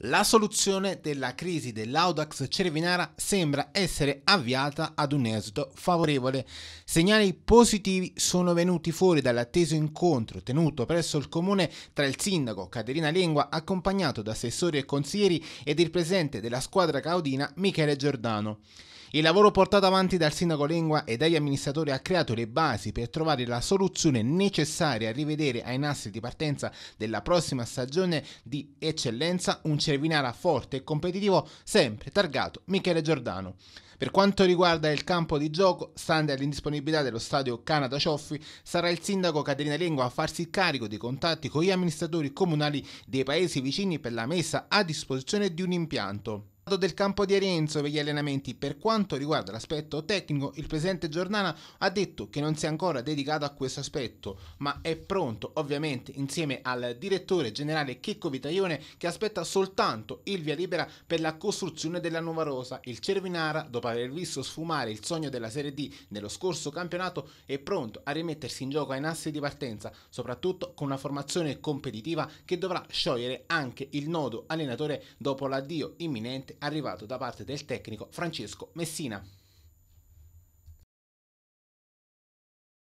La soluzione della crisi dell'Audax Cervinara sembra essere avviata ad un esito favorevole. Segnali positivi sono venuti fuori dall'atteso incontro tenuto presso il comune tra il sindaco Caterina Lengua accompagnato da assessori e consiglieri ed il presidente della squadra caudina Michele Giordano. Il lavoro portato avanti dal sindaco Lengua e dagli amministratori ha creato le basi per trovare la soluzione necessaria a rivedere ai nastri di partenza della prossima stagione di eccellenza un Cervinara forte e competitivo sempre targato Michele Giordano. Per quanto riguarda il campo di gioco, stante all'indisponibilità dello stadio Canada Cioffi, sarà il sindaco Caterina Lengua a farsi carico dei contatti con gli amministratori comunali dei paesi vicini per la messa a disposizione di un impianto del campo di Arienzo per gli allenamenti. Per quanto riguarda l'aspetto tecnico, il presidente Giordana ha detto che non si è ancora dedicato a questo aspetto, ma è pronto ovviamente insieme al direttore generale Checco Vitaione che aspetta soltanto il via libera per la costruzione della nuova rosa. Il Cervinara, dopo aver visto sfumare il sogno della Serie D nello scorso campionato, è pronto a rimettersi in gioco ai nastri di partenza, soprattutto con una formazione competitiva che dovrà sciogliere anche il nodo allenatore dopo l'addio imminente arrivato da parte del tecnico Francesco Messina.